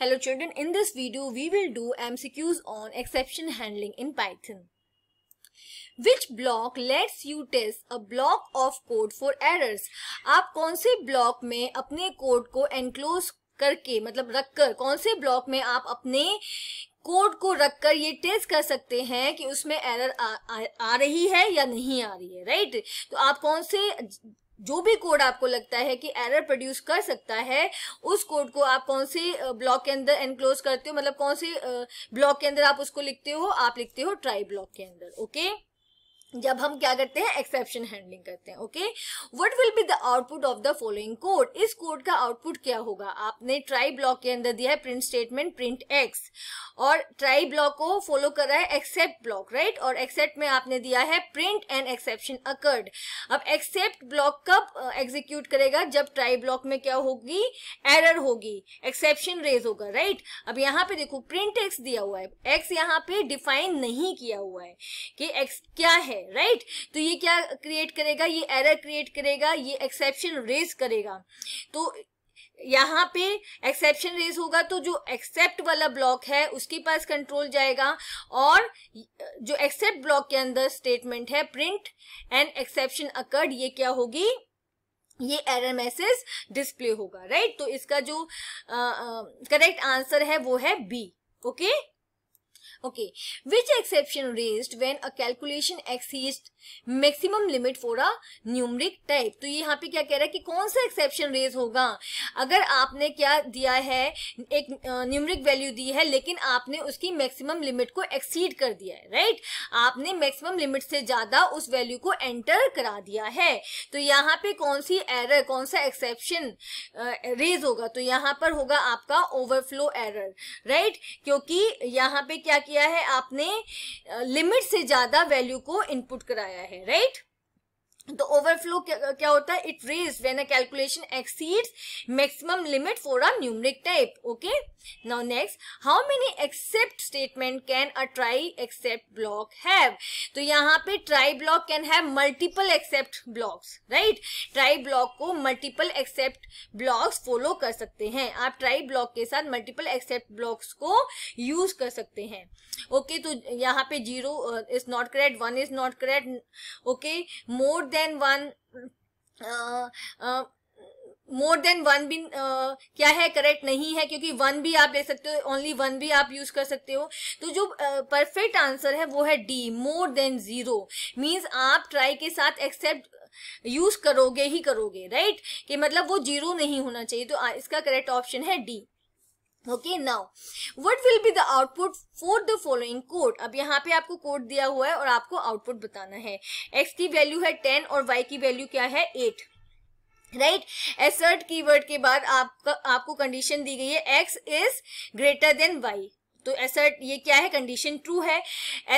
Hello children, in this video we will do MCQs on exception handling in Python. Which block lets you test a block of code for errors? aap kaun se block mein apne code ko enclose karke matlab rakh kar kaun se block mein aap apne code को रखकर ये test कर सकते हैं कि उसमें error आ, आ, आ रही है या नहीं आ रही है राइट तो आप कौन से जो भी कोड आपको लगता है कि एरर प्रोड्यूस कर सकता है उस कोड को आप कौन से ब्लॉक के अंदर एनक्लोज करते हो मतलब कौन से ब्लॉक के अंदर आप उसको लिखते हो आप लिखते हो ट्राई ब्लॉक के अंदर ओके okay? जब हम क्या करते हैं एक्सेप्शन हैंडलिंग करते हैं okay what will be the output of the following code इस कोड का आउटपुट क्या होगा आपने ट्राई ब्लॉक के अंदर दिया है प्रिंट स्टेटमेंट प्रिंट एक्स और ट्राई ब्लॉक को फॉलो कर रहा है एक्सेप्ट ब्लॉक राइट और एक्सेप्ट में आपने दिया है प्रिंट एंड एक्सेप्शन अकर्ड अब एक्सेप्ट ब्लॉक कब एग्जीक्यूट करेगा जब ट्राई ब्लॉक में क्या होगी एरर होगी एक्सेप्शन रेज होगा राइट अब यहाँ पे देखो प्रिंट एक्स दिया हुआ है एक्स यहाँ पे डिफाइन नहीं किया हुआ है कि एक्स क्या है है राइट तो ये क्या क्रिएट करेगा ये एरर क्रिएट करेगा ये एक्सेप्शन रेज करेगा तो यहाँ पे एक्सेप्शन रेज होगा तो जो एक्सेप्ट वाला ब्लॉक है उसके पास कंट्रोल जाएगा और जो एक्सेप्ट ब्लॉक के अंदर स्टेटमेंट है प्रिंट एंड एक्सेप्शन अकर्ड ये क्या होगी ये एरर मैसेज डिस्प्ले होगा राइट तो इसका जो करेक्ट आंसर है वो है B okay okay? Okay, which exception raised when a calculation exceeds maximum limit for a numeric type? तो ये यहाँ पे क्या कह रहा है कि कौन सा exception raise होगा अगर आपने क्या दिया है एक न्यूमरिक uh, वैल्यू दी है लेकिन आपने उसकी मैक्सिमम लिमिट को एक्सीड कर दिया है राइट आपने मैक्सिमम लिमिट से ज्यादा उस वैल्यू को एंटर करा दिया है तो यहाँ पे कौन सी एरर कौन सा एक्सेप्शन रेज होगा तो यहाँ पर होगा आपका ओवरफ्लो एरर राइट क्योंकि यहाँ पे क्या क्या किया है आपने लिमिट से ज़्यादा वैल्यू को इनपुट कराया है राइट तो ओवरफ्लो क्या होता है it raise when a calculation exceeds maximum limit for a numeric type okay now next how many except statement can a try except block have तो यहाँ पे try block can have multiple except blocks right try block को multiple except blocks follow कर सकते हैं आप try block के साथ मल्टीपल एक्सेप्ट ब्लॉक्स को यूज कर सकते हैं ओके okay, तो यहाँ पे zero is not correct one is not correct okay more than than one more than one भी uh, क्या है करेक्ट नहीं है क्योंकि वन भी आप ले सकते हो ओनली वन भी आप यूज कर सकते हो तो जो परफेक्ट uh, आंसर है वो है D more than zero means आप ट्राई के साथ एक्सेप्ट यूज करोगे ही करोगे राइट right? कि मतलब वो जीरो नहीं होना चाहिए तो इसका करेक्ट ऑप्शन है D okay now what will be the output for the following code अब यहाँ पे आपको कोड दिया हुआ है और आपको आउटपुट बताना है एक्स की वैल्यू है टेन और वाई की वैल्यू क्या है एट राइट एसर्ट कीवर्ड के बाद आपका आपको कंडीशन दी गई है x is greater than y तो एसर्ट ये क्या है कंडीशन ट्रू है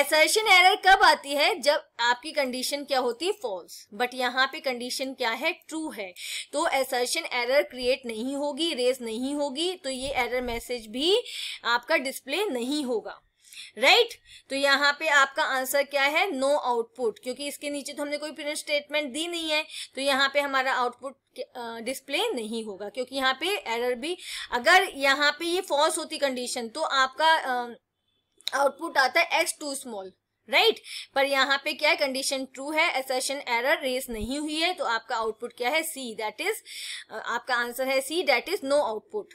एसर्शन एरर कब आती है जब आपकी कंडीशन क्या होती है फॉल्स बट यहाँ पे कंडीशन क्या है ट्रू है तो एसर्शन एरर क्रिएट नहीं होगी रेज नहीं होगी तो ये एरर मैसेज भी आपका डिस्प्ले नहीं होगा राइट तो यहाँ पे आपका आंसर क्या है नो आउटपुट क्योंकि इसके नीचे तो हमने कोई प्रिंट स्टेटमेंट दी नहीं है तो यहाँ पे हमारा आउटपुट डिस्प्ले नहीं होगा क्योंकि यहाँ पे एरर भी अगर यहाँ पे ये फॉल्स होती कंडीशन तो आपका आउटपुट आता है एक्स टू स्मॉल राइट पर यहाँ पे क्या है कंडीशन ट्रू है एसेशन एरर रेस नहीं हुई है तो आपका आउटपुट क्या है सी दैट इज आपका आंसर है C that is no output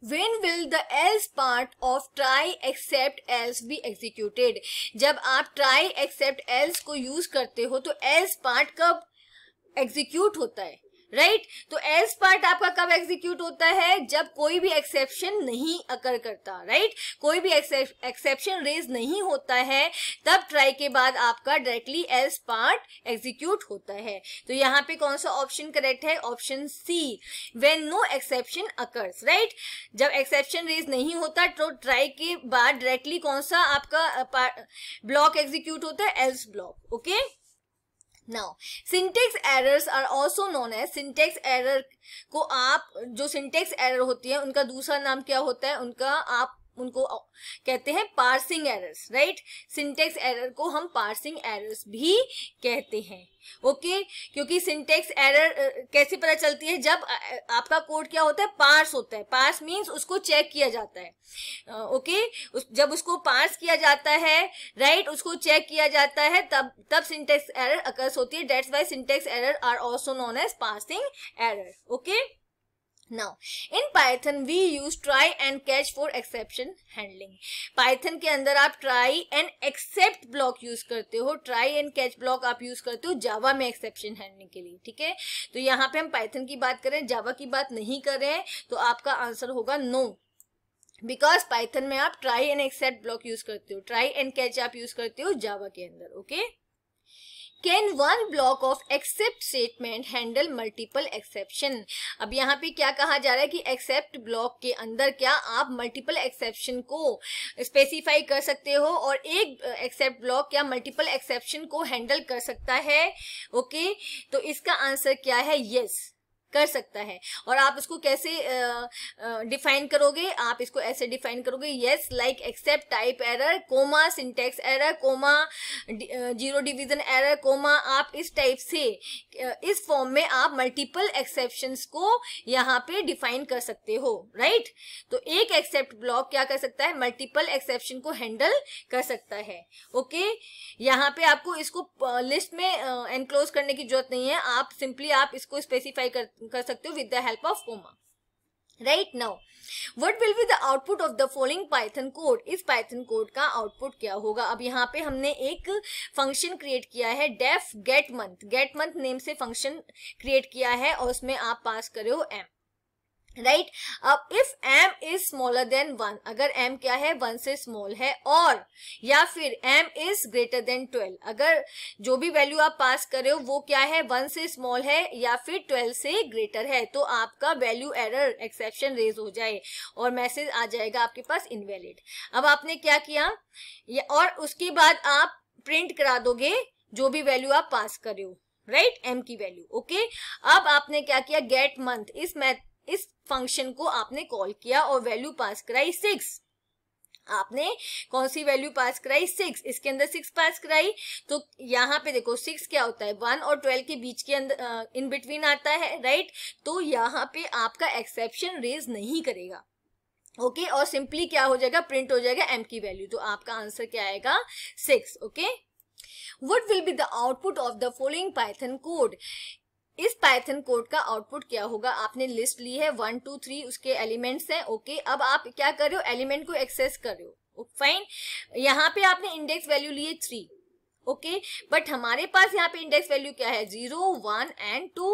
when will the else part of try except else be executed जब आप try except else को use करते हो तो else part कब execute होता है राइट तो एल्स पार्ट आपका कब एग्जीक्यूट होता है जब कोई भी एक्सेप्शन नहीं अकर करता राइट कोई भी एक्सेप्शन रेज नहीं होता है तब ट्राई के बाद आपका डायरेक्टली एल्स पार्ट एग्जीक्यूट होता है तो यहाँ पे कौन सा ऑप्शन करेक्ट है option C when no exception occurs right जब एक्सेप्शन रेज नहीं होता तो ट्राई के बाद डायरेक्टली कौन सा आपका ब्लॉक uh, एग्जीक्यूट होता है else block okay okay? Now syntax errors are also known है सिंटेक्स एरर को आप जो सिंटेक्स एरर होती है उनका दूसरा नाम क्या होता है उनका आप उनको कहते हैं parsing errors right syntax error को हम पार्सिंग एरर्स भी कहते हैं ओके okay? क्योंकि सिंटेक्स एरर कैसे पता चलती है जब आपका कोड क्या होता है पार्स होता है पार्स मींस उसको चेक किया जाता है ओके okay? उस, जब उसको पार्स किया जाता है राइट right? उसको चेक किया जाता है तब तब सिंटेक्स एरर अकर्स होती है that's why syntax error are also known as parsing error okay now in Python we use try and catch for exception handling Python के अंदर आप try and except block use करते हो try and catch block आप use करते हो जावा में exception handling के लिए ठीक है तो यहाँ पे हम पाइथन की बात करें जावा की बात नहीं कर रहे हैं तो आपका आंसर होगा नो no. बिकॉज पाइथन में आप try and except block use करते हो ट्राई एंड कैच आप यूज करते हो जावा के अंदर okay okay? Can one block of except statement handle multiple exception अब यहाँ पे क्या कहा जा रहा है कि एक्सेप्ट ब्लॉक के अंदर क्या आप मल्टीपल एक्सेप्शन को स्पेसिफाई कर सकते हो और एक एक्सेप्ट ब्लॉक क्या मल्टीपल एक्सेप्शन को हैंडल कर सकता है ओके okay? तो इसका आंसर क्या है यस yes. कर सकता है और आप इसको कैसे डिफाइन करोगे आप इसको ऐसे डिफाइन करोगे yes like except type error comma syntax error comma zero division error comma आप इस टाइप से इस फॉर्म में आप मल्टीपल एक्सेप्शन को यहाँ पे डिफाइन कर सकते हो राइट तो एक एक्सेप्ट ब्लॉक क्या कर सकता है मल्टीपल एक्सेप्शन को हैंडल कर सकता है ओके यहाँ पे आपको इसको लिस्ट में एनक्लोज करने की जरूरत नहीं है आप सिंपली आप इसको स्पेसिफाई कर कर सकते हो with the help of comma right now what will be the output of the following Python code इस पाइथन कोड का आउटपुट क्या होगा अब यहाँ पे हमने एक फंक्शन क्रिएट किया है def get month get month name से फंक्शन क्रिएट किया है और उसमें आप पास करे हो एम राइट अब if M is smaller than one अगर एम क्या है वन से स्मॉल है और या फिर M is greater than twelve अगर जो भी वैल्यू आप पास कर रहे हो वो क्या है वन से स्मॉल है या फिर ट्वेल्व से ग्रेटर है तो आपका वैल्यू एरर एक्सेप्शन रेज हो जाए और मैसेज आ जाएगा आपके पास इनवेलिड अब आपने क्या किया और उसके बाद आप प्रिंट करा दोगे जो भी वैल्यू आप पास कर रहे हो राइट एम की वैल्यू ओके अब आपने क्या किया गेट मंथ इस मैथ इस फंक्शन को आपने कॉल किया और वैल्यू पास कराई सिक्स आपने कौन सी वैल्यू पास कराई सिक्स इसके अंदर सिक्स पास कराई तो यहाँ पे देखो सिक्स क्या होता है वन और ट्वेल्व के बीच के अंदर इन बिटवीन आता है राइट right? तो यहाँ पे आपका एक्सेप्शन रेज नहीं करेगा ओके okay? और सिंपली क्या हो जाएगा प्रिंट हो जाएगा एम की वैल्यू तो आपका आंसर क्या आएगा six okay what will be the output of the following Python code इस पाइथन कोड का आउटपुट क्या होगा आपने लिस्ट ली है वन टू थ्री उसके एलिमेंट्स हैं ओके अब आप क्या कर रहे हो एलिमेंट को एक्सेस कर रहे हो फाइन यहाँ पे आपने इंडेक्स वैल्यू ली है थ्री ओके बट हमारे पास यहाँ पे इंडेक्स वैल्यू क्या है zero one and two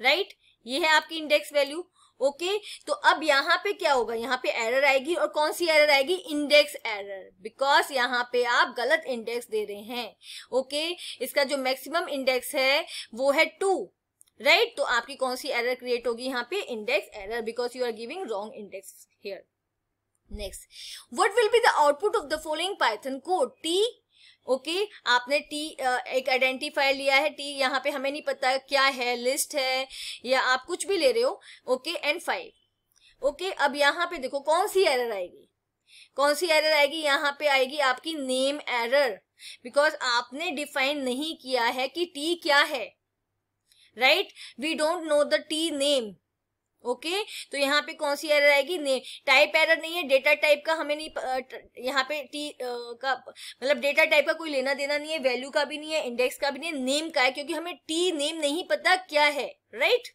right ये है आपकी इंडेक्स वैल्यू ओके okay? तो अब यहाँ पे क्या होगा यहाँ पे एरर आएगी और कौन सी एरर आएगी इंडेक्स एरर बिकॉज यहाँ पे आप गलत इंडेक्स दे रहे हैं ओके okay? इसका जो मैक्सिमम इंडेक्स है वो है टू राइट right? तो आपकी कौन सी एरर क्रिएट होगी यहाँ पे index error because you are giving wrong index here next what will be the output of the following Python code T okay okay, आपने टी एक आइडेंटिफायर लिया है टी यहाँ पे हमें नहीं पता क्या है लिस्ट है या आप कुछ भी ले रहे हो ओके एंड फाइव ओके अब यहाँ पे देखो कौन सी एरर आएगी कौन सी एरर आएगी यहाँ पे आएगी आपकी नेम एरर बिकॉज आपने डिफाइन नहीं किया है कि टी क्या है right we don't know the T name okay तो यहाँ पे कौन सी एरर आएगी टाइप एरर नहीं है डेटा टाइप का हमें नहीं यहाँ पे टी का मतलब डेटा टाइप का कोई लेना देना नहीं है वैल्यू का भी नहीं है इंडेक्स का भी नहीं है नेम का है क्योंकि हमें टी नेम नहीं पता क्या है right right?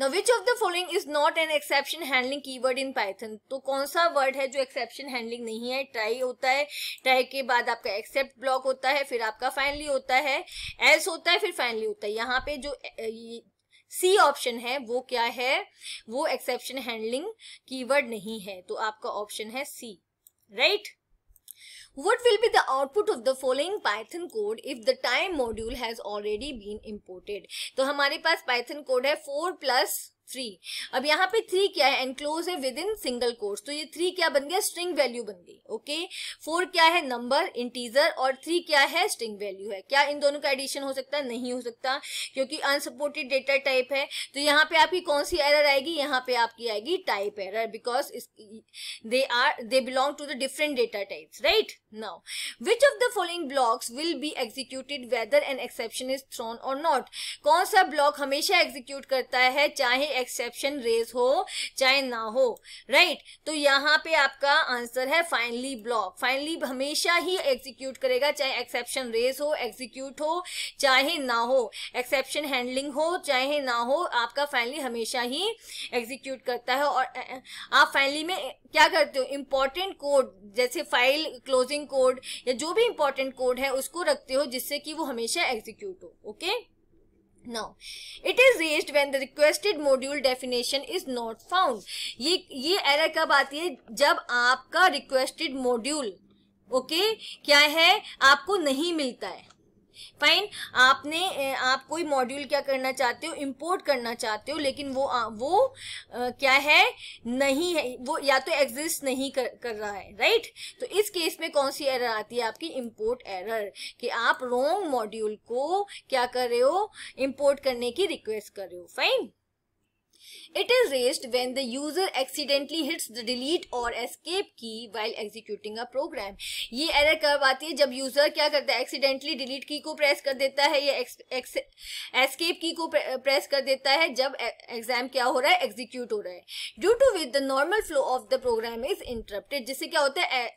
Now, which of the following is not an exception handling keyword in Python? तो कौन सा वर्ड है जो एक्सेप्शन हैंडलिंग नहीं है ट्राई होता है ट्राई के बाद आपका एक्सेप्ट ब्लॉक होता है फिर आपका फाइनली होता है एल्स होता है फिर फाइनली होता है यहाँ पे जो सी ऑप्शन है वो क्या है वो एक्सेप्शन हैंडलिंग कीवर्ड नहीं है तो आपका ऑप्शन है C right what will be the output of the following Python code if the time module has already been imported तो हमारे पास पाइथन कोड है फोर प्लस थ्री अब यहाँ पे थ्री क्या है एनक्लोज है विद इन सिंगल कोर्स तो ये थ्री क्या बन गया स्ट्रिंग वैल्यू बन गई ओके फोर क्या है नंबर इंटीजर और थ्री क्या है स्ट्रिंग वैल्यू है क्या इन दोनों का एडिशन हो सकता है नहीं हो सकता क्योंकि अनसपोर्टेड डेटा टाइप है तो यहाँ पे आपकी कौन सी एरर आएगी यहाँ पे आपकी आएगी type error because they are they belong to the different data types right Now, which of the following blocks will be executed whether an exception is thrown or not? कौन सा ब्लॉक हमेशा execute करता है चाहे exception raise हो चाहे ना हो राइट right? तो यहाँ पे आपका आंसर है फाइनली ब्लॉक फाइनली हमेशा ही एग्जीक्यूट करेगा चाहे एक्सेप्शन रेज हो एग्जीक्यूट हो चाहे ना हो एक्सेप्शन हैंडलिंग हो चाहे ना हो आपका फाइनली हमेशा ही एग्जीक्यूट करता है और आप फाइनली में क्या करते हो इंपॉर्टेंट कोड जैसे फाइल क्लोजिंग रनिंग कोड या जो भी इंपॉर्टेंट कोड है उसको रखते हो जिससे कि वो हमेशा एग्जीक्यूट हो okay now it is raised when the requested module definition is not found ये ये एरर कब आती है जब आपका रिक्वेस्टेड मॉड्यूल ओके क्या है आपको नहीं मिलता है फाइन आपने आप कोई मॉड्यूल क्या करना चाहते हो इंपोर्ट करना चाहते हो लेकिन वो वो आ, क्या है नहीं है वो या तो एग्जिस्ट नहीं कर, कर रहा है राइट तो इस केस में कौन सी एरर आती है आपकी इंपोर्ट एरर कि आप रोंग मॉड्यूल को क्या कर रहे हो इंपोर्ट करने की रिक्वेस्ट कर रहे हो fine It is raised when the user accidentally hits the delete or escape key while executing a program. ये error कब आती है जब user क्या करता है accidentally delete key को press कर देता है या escape key को press कर देता है जब exam क्या हो रहा है execute हो रहा है. Due to which the normal flow of the program is interrupted. जिससे क्या होता है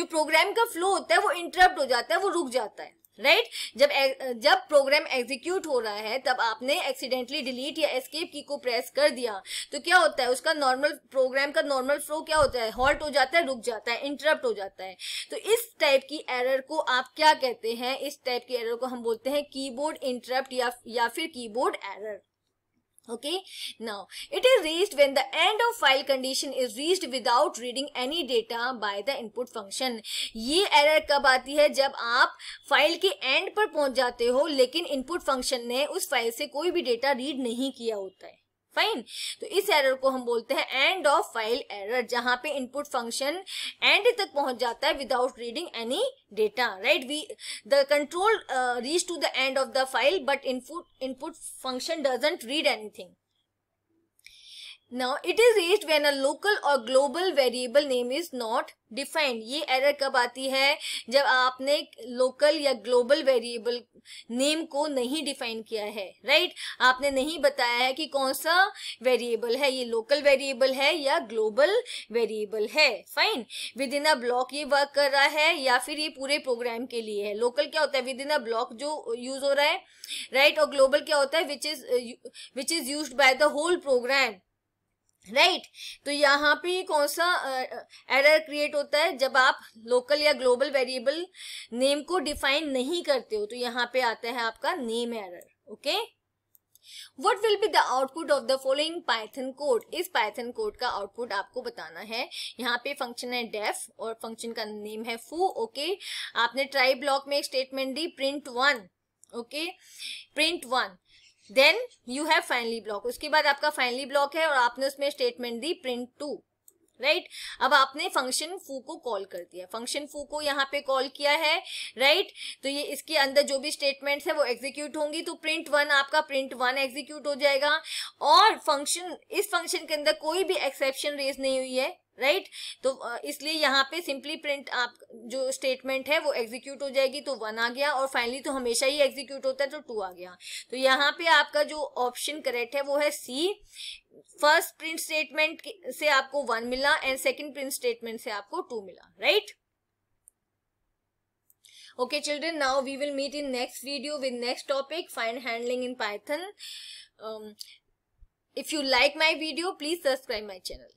जो program का flow होता है वो interrupt हो जाता है वो रुक जाता है. Right right? जब जब प्रोग्राम एग्जीक्यूट हो रहा है तब आपने एक्सीडेंटली डिलीट या एस्केप की को प्रेस कर दिया तो क्या होता है उसका नॉर्मल प्रोग्राम का नॉर्मल फ्लो क्या होता है हॉल्ट हो जाता है रुक जाता है इंटरप्ट हो जाता है तो इस टाइप की एरर को आप क्या कहते हैं इस टाइप की एरर को हम बोलते हैं कीबोर्ड इंटरप्ट या, या फिर keyboard error Okay, now it is reached when the end of file condition is reached without reading any data by the input function. ye error kab aati hai jab aap file ke end par pahunch jate ho lekin input function ne us file se koi bhi data read nahi kiya hota hai fine तो इस error को हम बोलते हैं end of file error जहां पे input function and तक पहुंच जाता है without reading any data right we the control reach to the end of the file but input input function doesn't read anything Now it is raised when a local or global variable name is not defined. ये error कब आती है जब आपने local या global variable name को नहीं define किया है राइट right? आपने नहीं बताया है कि कौन सा वेरिएबल है ये लोकल वेरिएबल है या ग्लोबल वेरिएबल है fine within a block ये वर्क कर रहा है या फिर ये पूरे प्रोग्राम के लिए है लोकल क्या होता है विद इन अ ब्लॉक जो यूज हो रहा है राइट right? और ग्लोबल क्या होता है which is which is use by the whole program right right. तो यहाँ पे कौन सा एरर uh, क्रिएट होता है जब आप लोकल या ग्लोबल वेरिएबल नेम को डिफाइन नहीं करते हो तो यहाँ पे आता है आपका name error okay what will be the output of the following Python code इस पाइथन कोड का आउटपुट आपको बताना है यहाँ पे फंक्शन है डेफ और फंक्शन का नेम है फू ओके okay? आपने ट्राई ब्लॉक में एक स्टेटमेंट दी print one okay print one then you have finally block उसके बाद आपका फाइनली ब्लॉक है और आपने उसमें स्टेटमेंट दी प्रिंट टू राइट right? अब आपने फंक्शन फू को कॉल कर दिया फंक्शन फू को यहाँ पे कॉल किया है राइट right? तो ये इसके अंदर जो भी स्टेटमेंट्स है वो एग्जीक्यूट होंगी तो प्रिंट वन आपका प्रिंट वन एग्जीक्यूट हो जाएगा और फंक्शन इस फंक्शन के अंदर कोई भी एक्सेप्शन रेज नहीं हुई है राइट right? तो इसलिए यहाँ पे सिंपली प्रिंट आप जो स्टेटमेंट है वो एग्जीक्यूट हो जाएगी तो वन आ गया और फाइनली तो हमेशा ही एग्जीक्यूट होता है तो टू आ गया तो यहाँ पे आपका जो ऑप्शन करेक्ट है वो है सी फर्स्ट प्रिंट स्टेटमेंट से आपको वन मिला एंड सेकेंड प्रिंट स्टेटमेंट से आपको टू मिला right right? Children now we will meet in next video with next topic topic handling in Python if you like my video please subscribe my channel